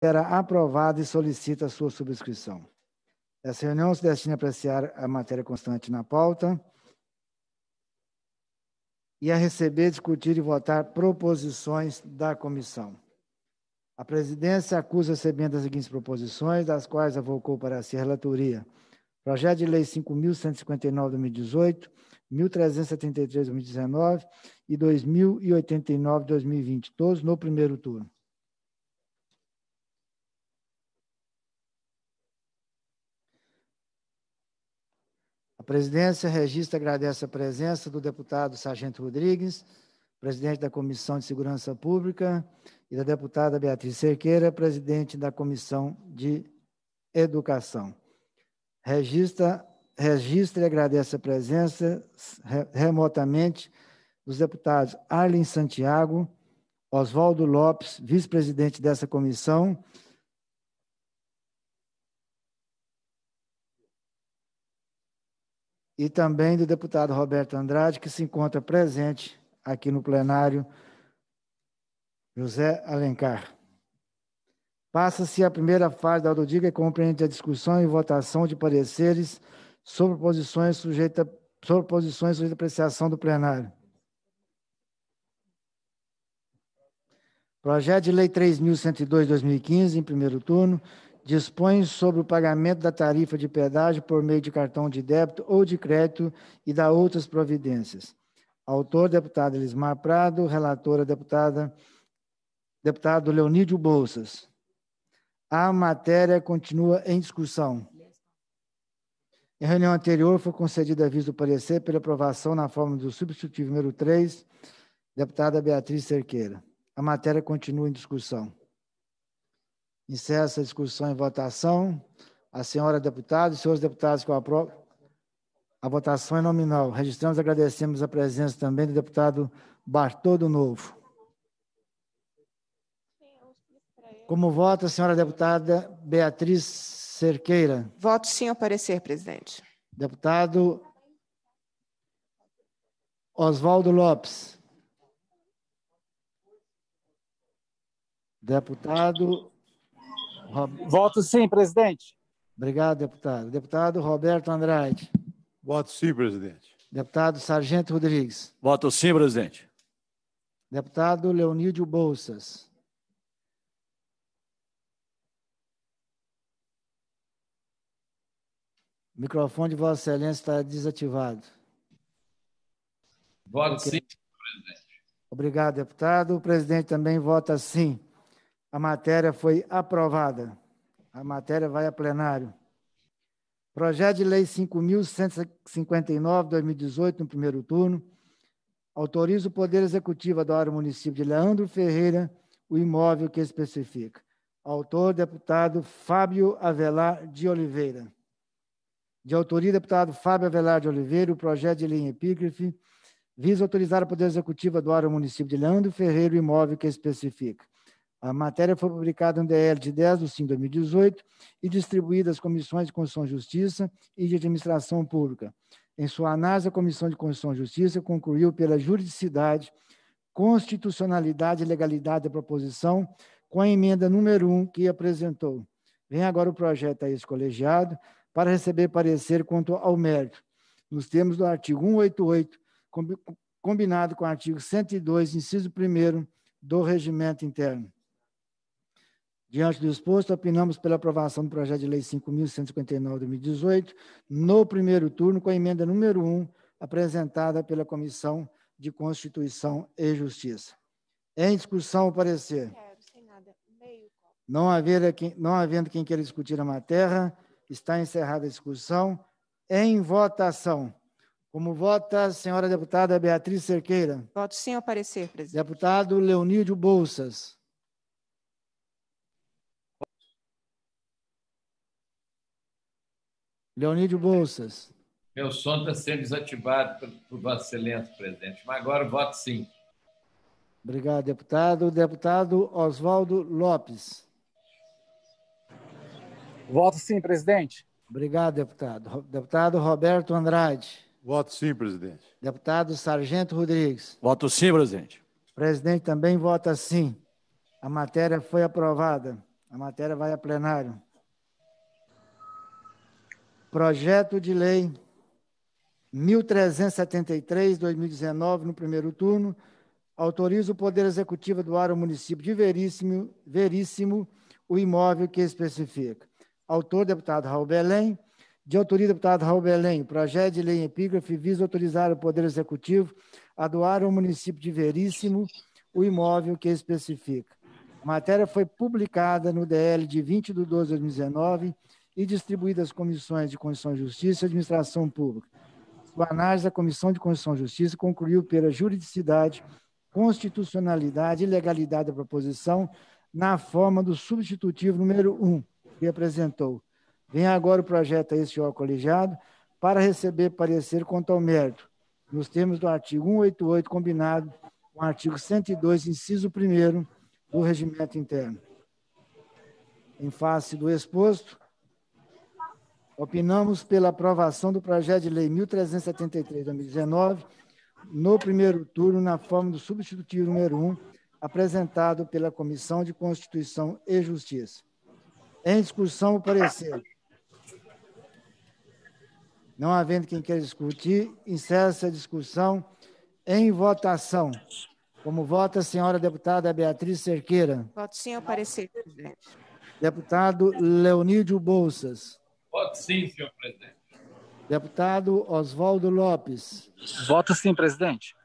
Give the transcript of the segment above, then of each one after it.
era aprovada e solicita sua subscrição. Essa reunião se destina a apreciar a matéria constante na pauta e a receber, discutir e votar proposições da comissão. A presidência acusa recebendo as seguintes proposições, das quais avocou para si a relatoria. Projeto de Lei 5.159, 2018, 1.373, 2019 e 2.089, 2020, todos no primeiro turno. presidência registra e agradece a presença do deputado Sargento Rodrigues, presidente da Comissão de Segurança Pública, e da deputada Beatriz Cerqueira, presidente da Comissão de Educação. Registra, registra e agradece a presença remotamente dos deputados Arlen Santiago, Oswaldo Lopes, vice-presidente dessa comissão, e também do deputado Roberto Andrade, que se encontra presente aqui no plenário, José Alencar. Passa-se a primeira fase da audiga e compreende a discussão e votação de pareceres sobre posições sujeitas sobre posições sujeitas à apreciação do plenário. Projeto de Lei 3.102, 2015, em primeiro turno dispõe sobre o pagamento da tarifa de pedágio por meio de cartão de débito ou de crédito e da outras providências. Autor, deputado Elismar Prado, relatora, deputada, deputado Leonídio Bolsas. A matéria continua em discussão. Em reunião anterior, foi concedido aviso do parecer pela aprovação na forma do substitutivo número 3, deputada Beatriz Cerqueira. A matéria continua em discussão. Encerra essa discussão e votação. A senhora deputada e os senhores deputados a prova. A votação é nominal. Registramos e agradecemos a presença também do deputado Bartô do Novo. Como vota a senhora deputada Beatriz Cerqueira? Voto sim ao parecer, presidente. Deputado Oswaldo Lopes. Deputado Voto sim, presidente. Obrigado, deputado. Deputado Roberto Andrade. Voto sim, presidente. Deputado Sargento Rodrigues. Voto sim, presidente. Deputado Leonídio Bolsas. O microfone de Vossa Excelência está desativado. Voto okay. sim, presidente. Obrigado, deputado. O presidente também vota sim. A matéria foi aprovada. A matéria vai a plenário. Projeto de Lei 5.159, 2018, no primeiro turno, autoriza o Poder Executivo a doar ao município de Leandro Ferreira o imóvel que especifica. Autor, deputado Fábio Avelar de Oliveira. De autoria, deputado Fábio Avelar de Oliveira, o projeto de lei em epígrafe visa autorizar o Poder Executivo a doar ao município de Leandro Ferreira o imóvel que especifica. A matéria foi publicada no DL de 10 de 5 de 2018 e distribuída às comissões de Constituição e Justiça e de Administração Pública. Em sua análise, a Comissão de Constituição e Justiça concluiu pela juridicidade, constitucionalidade e legalidade da proposição com a emenda número 1 que apresentou. Vem agora o projeto a esse colegiado para receber parecer quanto ao mérito, nos termos do artigo 188, combinado com o artigo 102, inciso 1 do regimento interno. Diante do exposto, opinamos pela aprovação do projeto de lei 5.159-2018, no primeiro turno, com a emenda número 1, apresentada pela Comissão de Constituição e Justiça. Em discussão, o parecer. Quero, sem nada. Meio não, haver quem, não havendo quem queira discutir a matéria, está encerrada a discussão. Em votação. Como vota a senhora deputada Beatriz Cerqueira? Voto sim ao parecer, presidente. Deputado Leonídio Bolsas. Leonídio Bolsas. Meu som está sendo desativado por, por Vossa Excelência, presidente, mas agora voto sim. Obrigado, deputado. Deputado Oswaldo Lopes. Voto sim, presidente. Obrigado, deputado. Deputado Roberto Andrade. Voto sim, presidente. Deputado Sargento Rodrigues. Voto sim, presidente. presidente também vota sim. A matéria foi aprovada. A matéria vai a plenário. Projeto de Lei 1373-2019, no primeiro turno, autoriza o Poder Executivo doar ao município de Veríssimo, Veríssimo o imóvel que especifica. Autor, deputado Raul Belém. De autoria, deputado Raul Belém, o projeto de lei em epígrafe visa autorizar o Poder Executivo a doar ao município de Veríssimo o imóvel que especifica. A matéria foi publicada no DL de 20 de 12 de 2019, e distribuídas comissões de Constituição e Justiça e Administração Pública. Sua análise da Comissão de Constituição e Justiça concluiu pela juridicidade, constitucionalidade e legalidade da proposição na forma do substitutivo número 1, que apresentou. Vem agora o projeto a este órgão colegiado para receber parecer quanto ao mérito, nos termos do artigo 188, combinado com o artigo 102, inciso 1 do regimento interno. Em face do exposto, Opinamos pela aprovação do projeto de lei 1373-2019, no primeiro turno, na forma do substitutivo número 1, apresentado pela Comissão de Constituição e Justiça. Em discussão, o parecer. Não havendo quem queira discutir, encerra-se a discussão em votação. Como vota a senhora deputada Beatriz Cerqueira? Voto sim ao parecer, presidente. Deputado Leonídio Bolsas. Voto sim, senhor presidente. Deputado Oswaldo Lopes. Voto sim, presidente.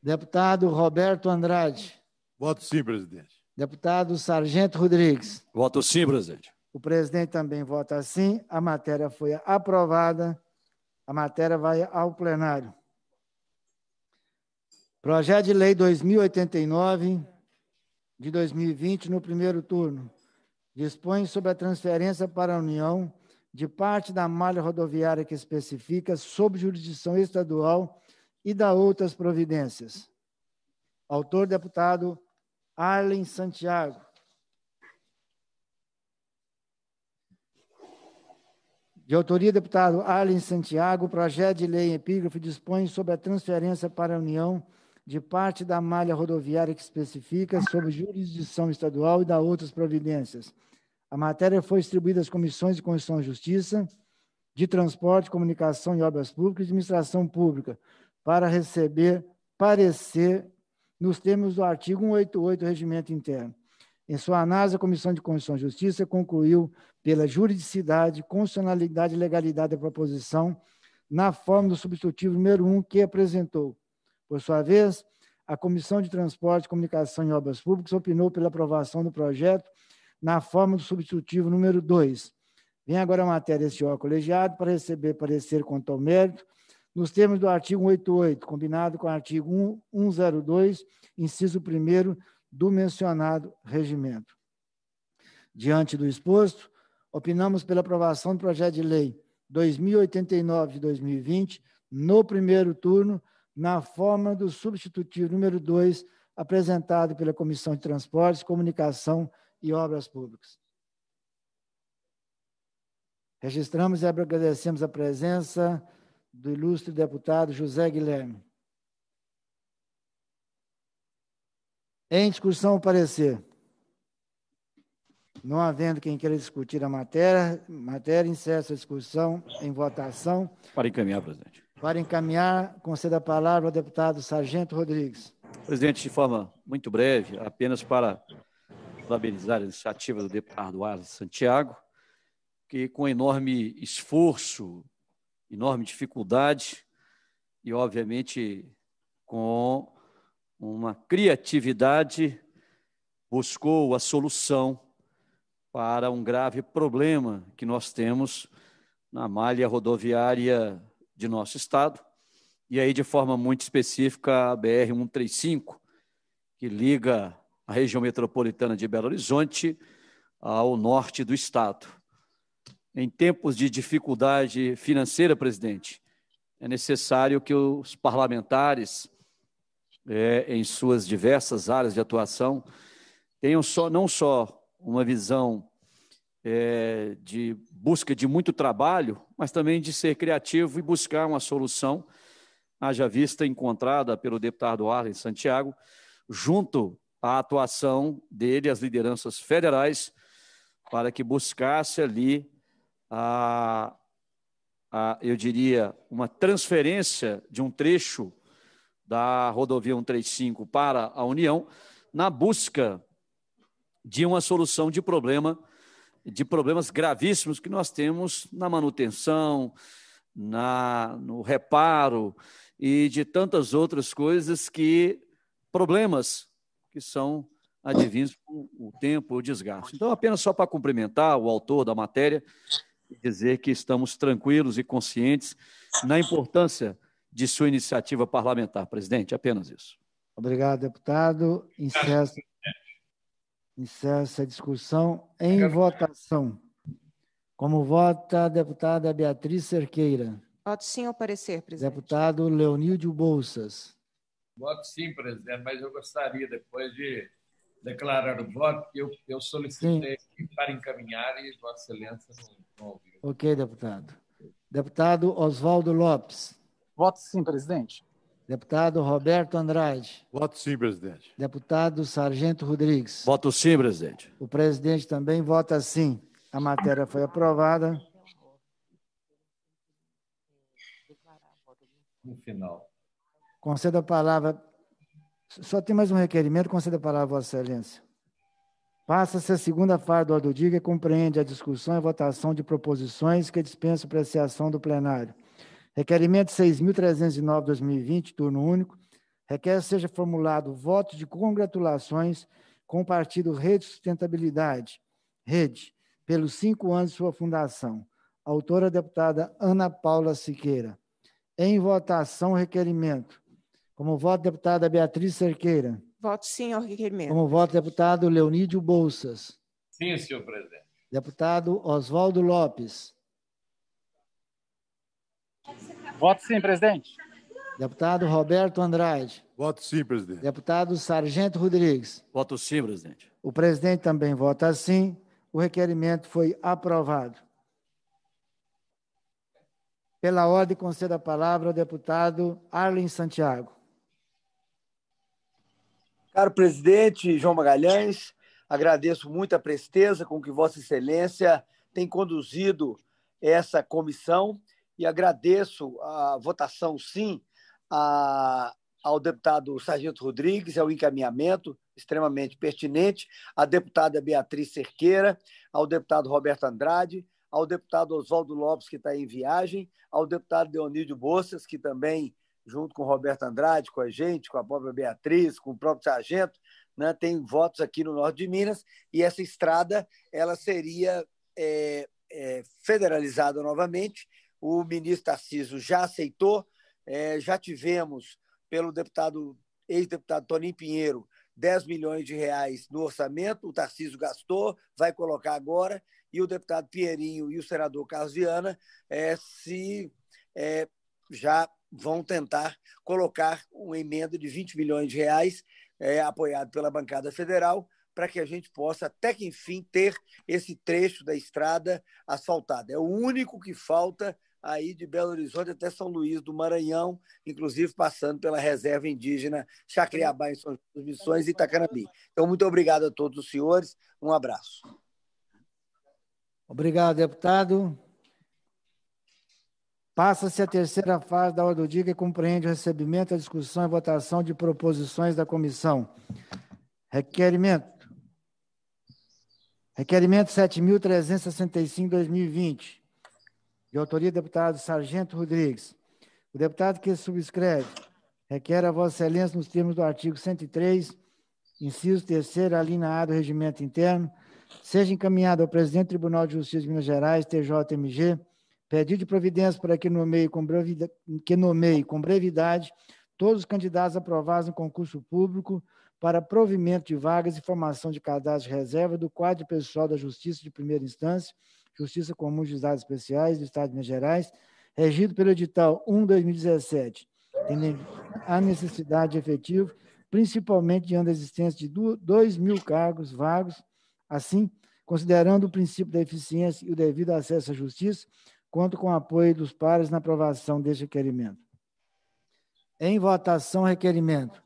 Deputado Roberto Andrade. Voto sim, presidente. Deputado Sargento Rodrigues. Voto sim, presidente. O presidente também vota sim. A matéria foi aprovada. A matéria vai ao plenário. Projeto de Lei 2089 de 2020, no primeiro turno, dispõe sobre a transferência para a União de parte da malha rodoviária que especifica, sob jurisdição estadual, e da outras providências. Autor, deputado Arlen Santiago. De autoria, deputado Arlen Santiago, o projeto de lei em epígrafe dispõe sobre a transferência para a União de parte da malha rodoviária que especifica sob jurisdição estadual e da outras providências. A matéria foi distribuída às comissões de Constituição e Justiça, de Transporte, Comunicação e Obras Públicas e Administração Pública, para receber parecer nos termos do artigo 188 do Regimento Interno. Em sua análise, a Comissão de Constituição e Justiça concluiu pela juridicidade, constitucionalidade e legalidade da proposição na forma do substitutivo número 1 que apresentou. Por sua vez, a Comissão de Transporte, Comunicação e Obras Públicas opinou pela aprovação do projeto na forma do substitutivo número 2. Vem agora a matéria deste ó colegiado para receber parecer quanto ao mérito, nos termos do artigo 188, combinado com o artigo 102, inciso 1 do mencionado regimento. Diante do exposto, opinamos pela aprovação do projeto de lei 2089 de 2020, no primeiro turno, na forma do substitutivo número 2, apresentado pela Comissão de Transportes, Comunicação e obras públicas. Registramos e agradecemos a presença do ilustre deputado José Guilherme. Em discussão o parecer. Não havendo quem queira discutir a matéria, matéria incesso a discussão em votação. Para encaminhar, presidente. Para encaminhar, conceda a palavra ao deputado Sargento Rodrigues. Presidente, de forma muito breve, apenas para parabenizar a iniciativa do deputado Asa Santiago, que com enorme esforço, enorme dificuldade e, obviamente, com uma criatividade, buscou a solução para um grave problema que nós temos na malha rodoviária de nosso estado, e aí de forma muito específica a BR 135, que liga a região metropolitana de Belo Horizonte, ao norte do estado. Em tempos de dificuldade financeira, presidente, é necessário que os parlamentares, é, em suas diversas áreas de atuação, tenham só, não só uma visão é, de busca de muito trabalho, mas também de ser criativo e buscar uma solução, haja vista encontrada pelo deputado Arlen Santiago, junto a atuação dele, as lideranças federais, para que buscasse ali a, a, eu diria, uma transferência de um trecho da rodovia 135 para a União, na busca de uma solução de problema, de problemas gravíssimos que nós temos na manutenção, na, no reparo e de tantas outras coisas que problemas que são adivinhos com o tempo, o desgaste. Então, apenas só para cumprimentar o autor da matéria e dizer que estamos tranquilos e conscientes na importância de sua iniciativa parlamentar, presidente. Apenas isso. Obrigado, deputado. Incessa, Incesso a discussão em votação. Como vota a deputada Beatriz Cerqueira? Voto sim ao parecer, presidente. Deputado Leonídio Bolsas. Voto sim, presidente, mas eu gostaria, depois de declarar o voto, que eu, eu solicitei sim. para encaminhar e Vossa Excelência não, não ouviu. Ok, deputado. Deputado Oswaldo Lopes. Voto sim, presidente. Deputado Roberto Andrade. Voto sim, presidente. Deputado Sargento Rodrigues. Voto sim, presidente. O presidente também vota sim. A matéria foi aprovada. No final. Conceda a palavra. Só tem mais um requerimento. conceda a palavra, Vossa Excelência. Passa-se a segunda fase do ordem do dia e compreende a discussão e votação de proposições que a apreciação do plenário. Requerimento 6.309-2020, turno único. Requer seja formulado voto de congratulações com o partido Rede Sustentabilidade, Rede, pelos cinco anos de sua fundação. Autora, deputada Ana Paula Siqueira. Em votação, requerimento. Como voto, deputada Beatriz Cerqueira. Voto sim, requerimento. Como voto, deputado Leonídio Bolsas. Sim, senhor presidente. Deputado Oswaldo Lopes. Voto sim, presidente. Deputado Roberto Andrade. Voto sim, presidente. Deputado Sargento Rodrigues. Voto sim, presidente. O presidente também vota sim. O requerimento foi aprovado. Pela ordem, conceda a palavra ao deputado Arlen Santiago. Caro presidente João Magalhães, agradeço muito a presteza com que Vossa Excelência tem conduzido essa comissão e agradeço a votação sim a, ao deputado Sargento Rodrigues, ao é encaminhamento extremamente pertinente, à deputada Beatriz Cerqueira, ao deputado Roberto Andrade, ao deputado Oswaldo Lopes, que está em viagem, ao deputado Leonídio Bolsas, que também junto com o Roberto Andrade, com a gente, com a própria Beatriz, com o próprio Sargento, né, tem votos aqui no norte de Minas, e essa estrada ela seria é, é, federalizada novamente. O ministro Tarciso já aceitou, é, já tivemos pelo deputado ex-deputado Toninho Pinheiro 10 milhões de reais no orçamento, o Tarciso gastou, vai colocar agora, e o deputado Pinheirinho e o senador Carlos Viana é, se é, já vão tentar colocar uma emenda de 20 milhões de reais, é, apoiado pela bancada federal, para que a gente possa, até que enfim, ter esse trecho da estrada asfaltada. É o único que falta aí de Belo Horizonte até São Luís do Maranhão, inclusive passando pela reserva indígena Chacriabá em São José dos Missões e Itacanabi. Então, muito obrigado a todos os senhores. Um abraço. Obrigado, deputado. Passa-se a terceira fase da ordem do dia que compreende o recebimento, a discussão e votação de proposições da comissão. Requerimento. Requerimento 7.365-2020, de autoria do deputado Sargento Rodrigues. O deputado que subscreve requer a Vossa Excelência, nos termos do artigo 103, inciso 3, alínea A do Regimento Interno, seja encaminhado ao presidente do Tribunal de Justiça de Minas Gerais, TJMG, Pedido de providência para que nomeie com brevidade, que nomeie com brevidade todos os candidatos aprovados no concurso público para provimento de vagas e formação de cadastro de reserva do quadro pessoal da Justiça de Primeira Instância, Justiça Comum de Estados Especiais do Estado de Minas Gerais, regido pelo edital 1-2017, tendo a necessidade efetiva, principalmente diante da existência de 2 mil cargos vagos, assim, considerando o princípio da eficiência e o devido acesso à justiça, Conto com o apoio dos pares na aprovação deste requerimento. Em votação, requerimento.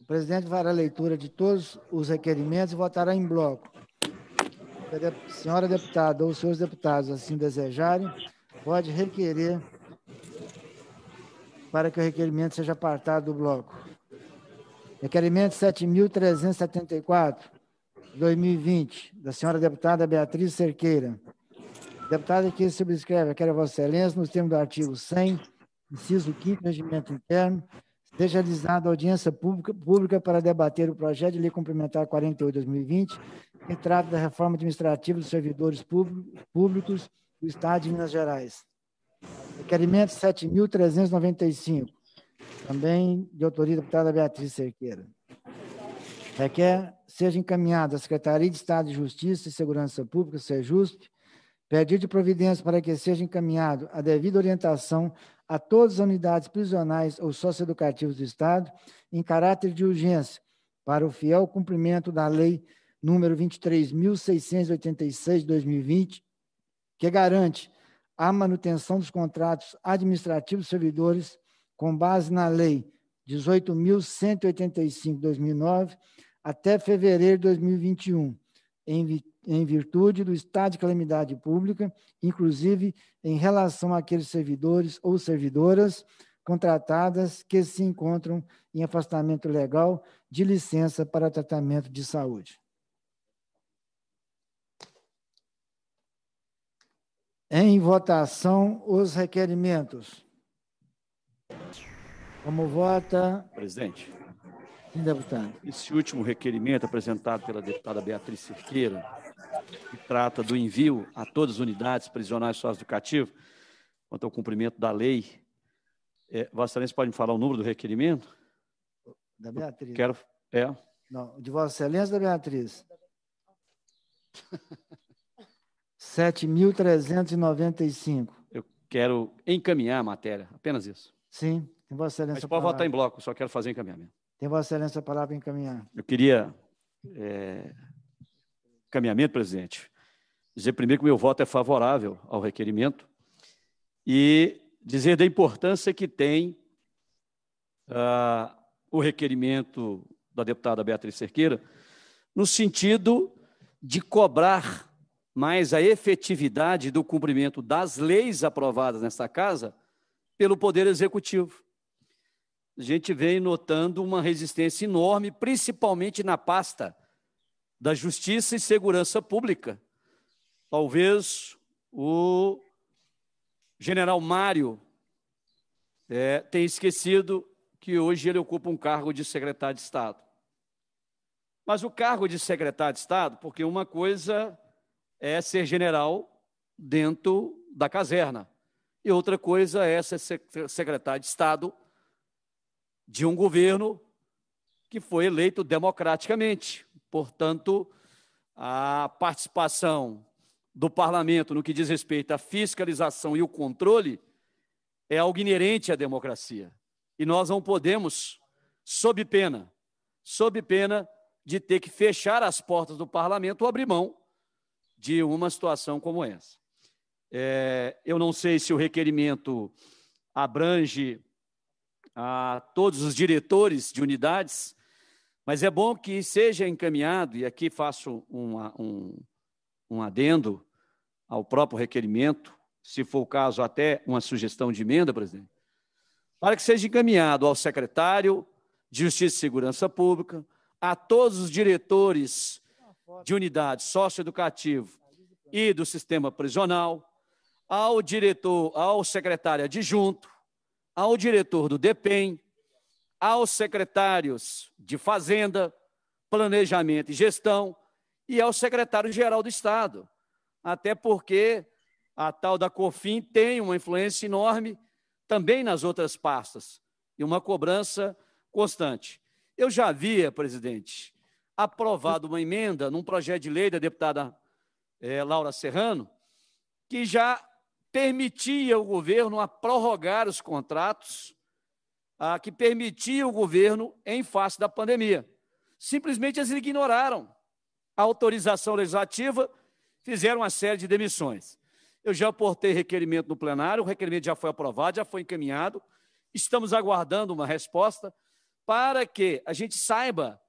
O presidente fará a leitura de todos os requerimentos e votará em bloco. a senhora deputada ou os seus deputados assim desejarem, pode requerer para que o requerimento seja apartado do bloco. Requerimento 7.374, 2020, da senhora deputada Beatriz Cerqueira. Deputada que subscreve, quero Vossa Excelência, nos termos do artigo 100, inciso 5 Regimento Interno, seja realizada audiência pública, pública para debater o projeto de lei complementar 48-2020, que trata da reforma administrativa dos servidores públicos do Estado de Minas Gerais. Requerimento 7.395, também de autoria da deputada Beatriz Cerqueira. Requer seja encaminhado à Secretaria de Estado de Justiça e Segurança Pública, SEJUSP, Pedido de providência para que seja encaminhado a devida orientação a todas as unidades prisionais ou socioeducativas do Estado, em caráter de urgência, para o fiel cumprimento da Lei número 23.686 de 2020, que garante a manutenção dos contratos administrativos servidores com base na Lei 18.185 de 2009 até fevereiro de 2021 em, em virtude do estado de calamidade pública, inclusive em relação àqueles servidores ou servidoras contratadas que se encontram em afastamento legal de licença para tratamento de saúde. Em votação, os requerimentos. Como vota? Presidente. Sim, deputado. Esse último requerimento apresentado pela deputada Beatriz Cerqueira, que trata do envio a todas as unidades prisionais socioeducativas quanto ao cumprimento da lei. É, Vossa Excelência pode me falar o número do requerimento? Da Beatriz. quero. É. Não, de Vossa Excelência da Beatriz. 7.395. Eu quero encaminhar a matéria, apenas isso. Sim, Vossa Excelência. Mas pode votar em bloco, só quero fazer encaminhamento. Tem Vossa Excelência a palavra encaminhar. Eu queria. É, caminhamento, presidente. Dizer primeiro que meu voto é favorável ao requerimento e dizer da importância que tem uh, o requerimento da deputada Beatriz Cerqueira, no sentido de cobrar mais a efetividade do cumprimento das leis aprovadas nesta casa pelo Poder Executivo a gente vem notando uma resistência enorme, principalmente na pasta da Justiça e Segurança Pública. Talvez o general Mário é, tenha esquecido que hoje ele ocupa um cargo de secretário de Estado. Mas o cargo de secretário de Estado, porque uma coisa é ser general dentro da caserna, e outra coisa é ser secretário de Estado de um governo que foi eleito democraticamente. Portanto, a participação do parlamento no que diz respeito à fiscalização e o controle é algo inerente à democracia. E nós não podemos, sob pena, sob pena de ter que fechar as portas do parlamento ou abrir mão de uma situação como essa. É, eu não sei se o requerimento abrange a todos os diretores de unidades, mas é bom que seja encaminhado, e aqui faço um, um adendo ao próprio requerimento, se for o caso, até uma sugestão de emenda, presidente, para que seja encaminhado ao secretário de Justiça e Segurança Pública, a todos os diretores de unidade socioeducativo e do sistema prisional, ao diretor, ao secretário adjunto, ao diretor do DEPEN, aos secretários de Fazenda, Planejamento e Gestão e ao secretário-geral do Estado. Até porque a tal da COFIN tem uma influência enorme também nas outras pastas e uma cobrança constante. Eu já havia, presidente, aprovado uma emenda num projeto de lei da deputada eh, Laura Serrano, que já permitia o governo a prorrogar os contratos, a, que permitia o governo em face da pandemia. Simplesmente eles ignoraram a autorização legislativa, fizeram uma série de demissões. Eu já aportei requerimento no plenário, o requerimento já foi aprovado, já foi encaminhado. Estamos aguardando uma resposta para que a gente saiba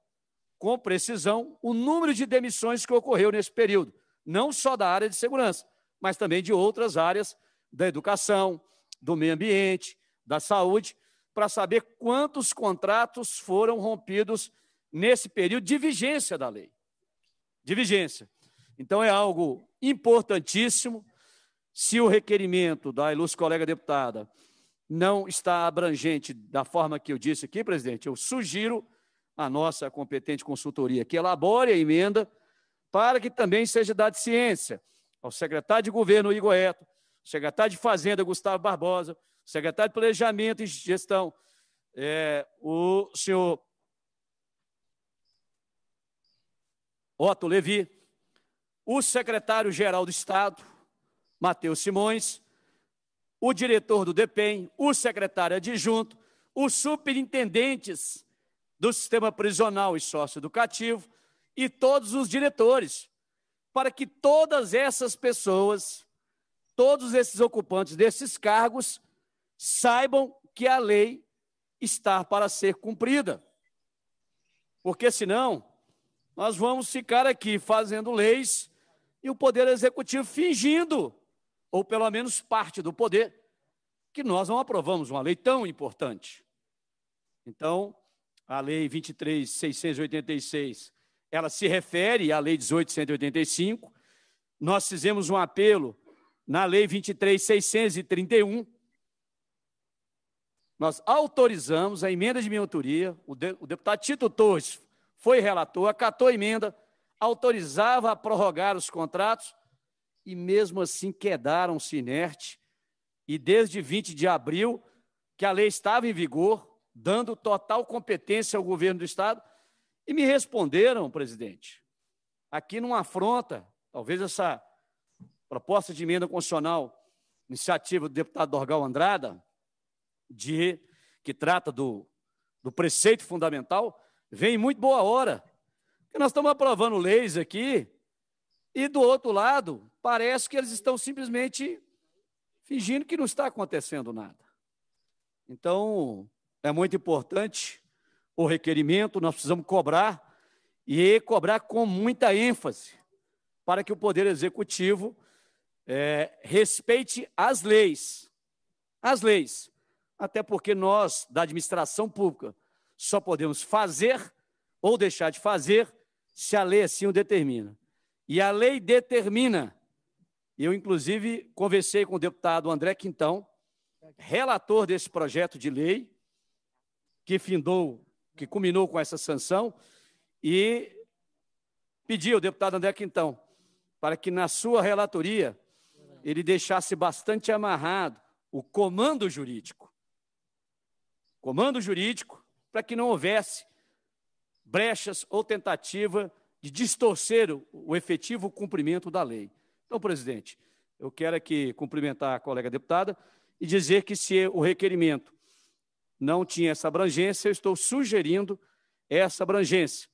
com precisão o número de demissões que ocorreu nesse período, não só da área de segurança, mas também de outras áreas da educação, do meio ambiente, da saúde, para saber quantos contratos foram rompidos nesse período de vigência da lei. De vigência. Então, é algo importantíssimo. Se o requerimento da ilustre colega deputada não está abrangente da forma que eu disse aqui, presidente, eu sugiro à nossa competente consultoria que elabore a emenda para que também seja dada ciência ao secretário de governo Igor Eto, secretário de Fazenda Gustavo Barbosa, secretário de Planejamento e Gestão, é, o senhor Otto Levi, o secretário-geral do Estado, Matheus Simões, o diretor do DEPEN, o secretário adjunto, os superintendentes do sistema prisional e sócio-educativo e todos os diretores para que todas essas pessoas, todos esses ocupantes desses cargos, saibam que a lei está para ser cumprida. Porque senão, nós vamos ficar aqui fazendo leis e o poder executivo fingindo, ou pelo menos parte do poder, que nós não aprovamos uma lei tão importante. Então, a lei 23686 ela se refere à Lei 1885. Nós fizemos um apelo na Lei 23.631. Nós autorizamos a emenda de minha autoria. O, de, o deputado Tito Torres foi relator, acatou a emenda, autorizava a prorrogar os contratos e, mesmo assim, quedaram-se inerte. E desde 20 de abril, que a lei estava em vigor, dando total competência ao governo do Estado, e me responderam, presidente, aqui numa afronta, talvez essa proposta de emenda constitucional, iniciativa do deputado Dorgal Andrada, de que trata do, do preceito fundamental, vem em muito boa hora. Porque nós estamos aprovando leis aqui, e do outro lado, parece que eles estão simplesmente fingindo que não está acontecendo nada. Então, é muito importante o requerimento, nós precisamos cobrar e cobrar com muita ênfase para que o Poder Executivo é, respeite as leis. As leis. Até porque nós, da administração pública, só podemos fazer ou deixar de fazer se a lei assim o determina. E a lei determina. Eu, inclusive, conversei com o deputado André Quintão, relator desse projeto de lei, que findou que culminou com essa sanção, e pedi ao deputado André Quintão para que na sua relatoria ele deixasse bastante amarrado o comando jurídico. Comando jurídico para que não houvesse brechas ou tentativa de distorcer o efetivo cumprimento da lei. Então, presidente, eu quero aqui cumprimentar a colega deputada e dizer que se o requerimento não tinha essa abrangência, eu estou sugerindo essa abrangência,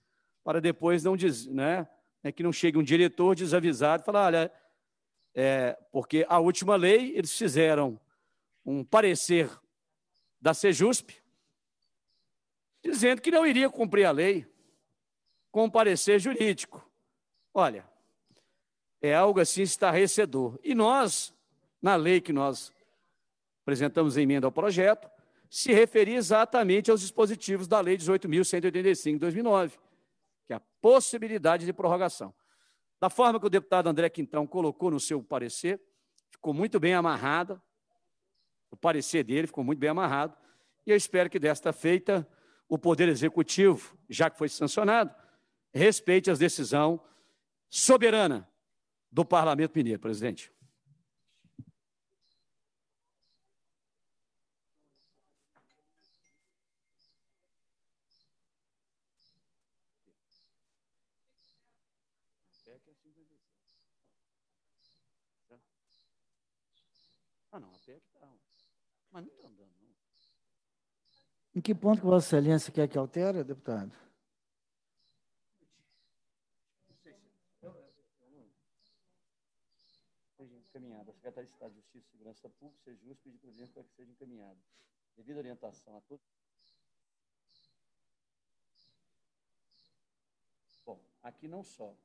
para depois não dizer, né? É que não chegue um diretor desavisado e falar, olha, é, porque a última lei eles fizeram um parecer da Sejusp dizendo que não iria cumprir a lei com um parecer jurídico. Olha, é algo assim estarrecedor. E nós, na lei que nós apresentamos em emenda ao projeto, se referir exatamente aos dispositivos da Lei 18.185 de 2009, que é a possibilidade de prorrogação. Da forma que o deputado André Quintão colocou no seu parecer, ficou muito bem amarrada, o parecer dele ficou muito bem amarrado, e eu espero que desta feita o Poder Executivo, já que foi sancionado, respeite a decisão soberana do Parlamento Mineiro, presidente. Ah, não, a Mas não está andando, não. Em que ponto que Vossa Excelência quer que altere, deputado? encaminhada. A Secretaria de Estado de Justiça e Segurança Pública, seja justo, pedir presidente para que seja encaminhada. Devido à orientação a todos. Bom, aqui não só.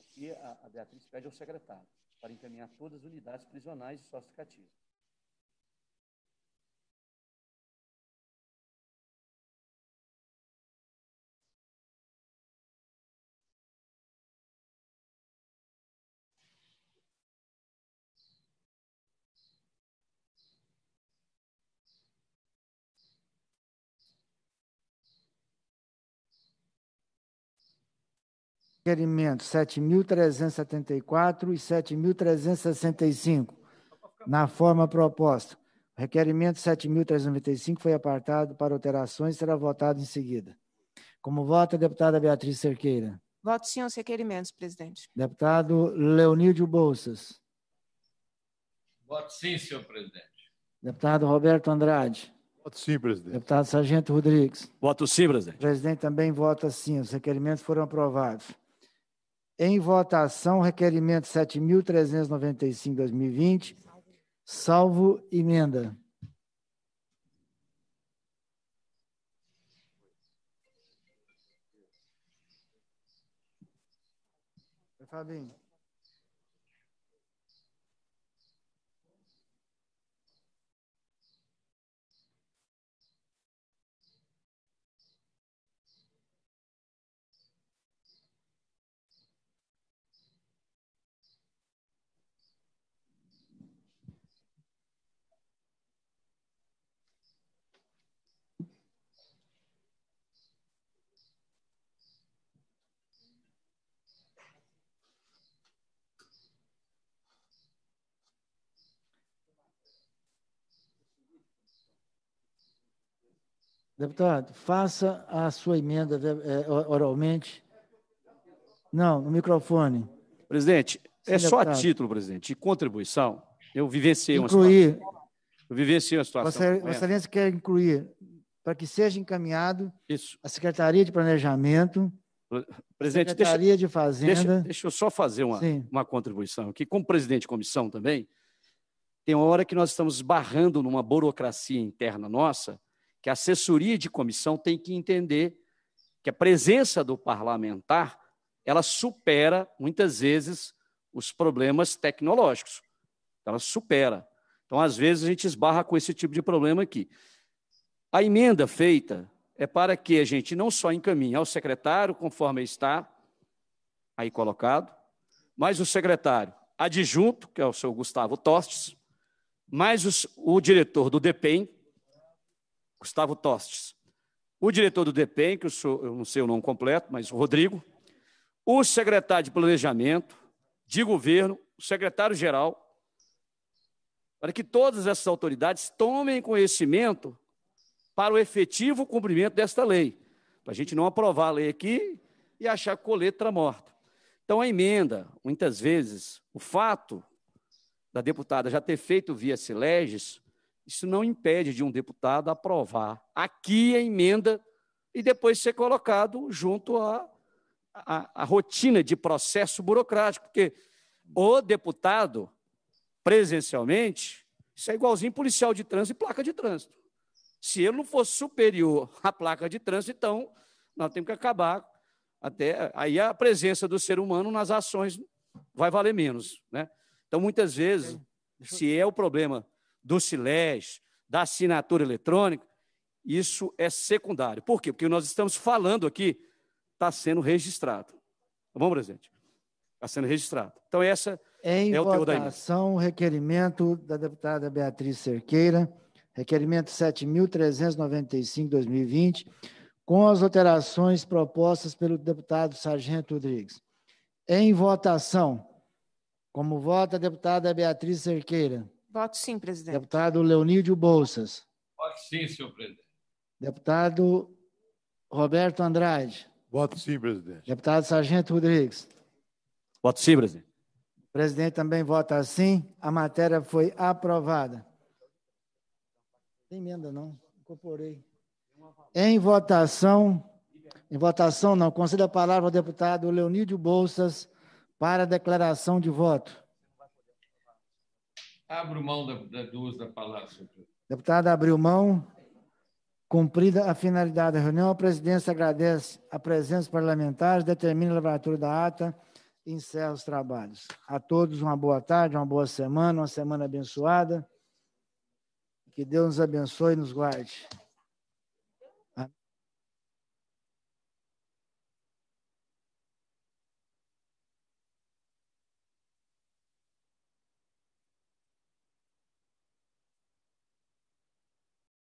Aqui a, a Beatriz pede ao secretário para encaminhar todas as unidades prisionais e sociocativas. requerimentos 7.374 e 7.365, na forma proposta. O requerimento 7.395 foi apartado para alterações e será votado em seguida. Como vota a deputada Beatriz Cerqueira? Voto sim aos requerimentos, presidente. Deputado Leonídio Bolsas. Voto sim, senhor presidente. Deputado Roberto Andrade. Voto sim, presidente. Deputado Sargento Rodrigues. Voto sim, presidente. O presidente também vota sim. Os requerimentos foram aprovados. Em votação, requerimento 7.395-2020, salvo emenda. Fabinho. Deputado, faça a sua emenda eh, oralmente. Não, no microfone. Presidente, Sim, é deputado. só a título, presidente, de contribuição. Eu vivenciei incluir, uma situação. Eu vivenciei uma situação. Vossa, Vossa Excelência quer incluir para que seja encaminhado Isso. A Secretaria de Planejamento, presidente, Secretaria deixa, de Fazenda. Deixa, deixa, eu só fazer uma, uma contribuição aqui. Como presidente de comissão também, tem uma hora que nós estamos barrando numa burocracia interna nossa que a assessoria de comissão tem que entender que a presença do parlamentar ela supera muitas vezes os problemas tecnológicos. Ela supera. Então, às vezes, a gente esbarra com esse tipo de problema aqui. A emenda feita é para que a gente não só encaminhe ao secretário, conforme está aí colocado, mas o secretário adjunto, que é o seu Gustavo Tostes, mais os, o diretor do DEPEN, Gustavo Tostes, o diretor do DEPEN, que eu, sou, eu não sei o nome completo, mas o Rodrigo, o secretário de Planejamento, de Governo, o secretário-geral, para que todas essas autoridades tomem conhecimento para o efetivo cumprimento desta lei, para a gente não aprovar a lei aqui e achar letra morta. Então, a emenda, muitas vezes, o fato da deputada já ter feito via Sileges, isso não impede de um deputado aprovar aqui a emenda e depois ser colocado junto à, à, à rotina de processo burocrático, porque o deputado, presencialmente, isso é igualzinho policial de trânsito e placa de trânsito. Se ele não fosse superior à placa de trânsito, então nós temos que acabar até aí a presença do ser humano nas ações vai valer menos, né? Então muitas vezes, se é o problema do SILES, da assinatura eletrônica, isso é secundário. Por quê? Porque nós estamos falando aqui, está sendo registrado. Tá bom, presidente? Está sendo registrado. Então, essa em é, é o teor da votação, requerimento da deputada Beatriz Cerqueira, requerimento 7.395-2020, com as alterações propostas pelo deputado Sargento Rodrigues. Em votação, como vota a deputada Beatriz Cerqueira? Voto sim, presidente. Deputado Leonídio Bolsas. Voto sim, senhor presidente. Deputado Roberto Andrade. Voto sim, presidente. Deputado Sargento Rodrigues. Voto sim, presidente. O presidente também vota assim. A matéria foi aprovada. Tem emenda, não? Incorporei. Em votação, em votação não, concedo a palavra ao deputado Leonídio Bolsas para declaração de voto. Abro mão da, da, do uso da palavra, senhor deputado. abriu mão. Cumprida a finalidade da reunião, a presidência agradece a presença dos parlamentares, determina a lavratura da ata e encerra os trabalhos. A todos uma boa tarde, uma boa semana, uma semana abençoada. Que Deus nos abençoe e nos guarde.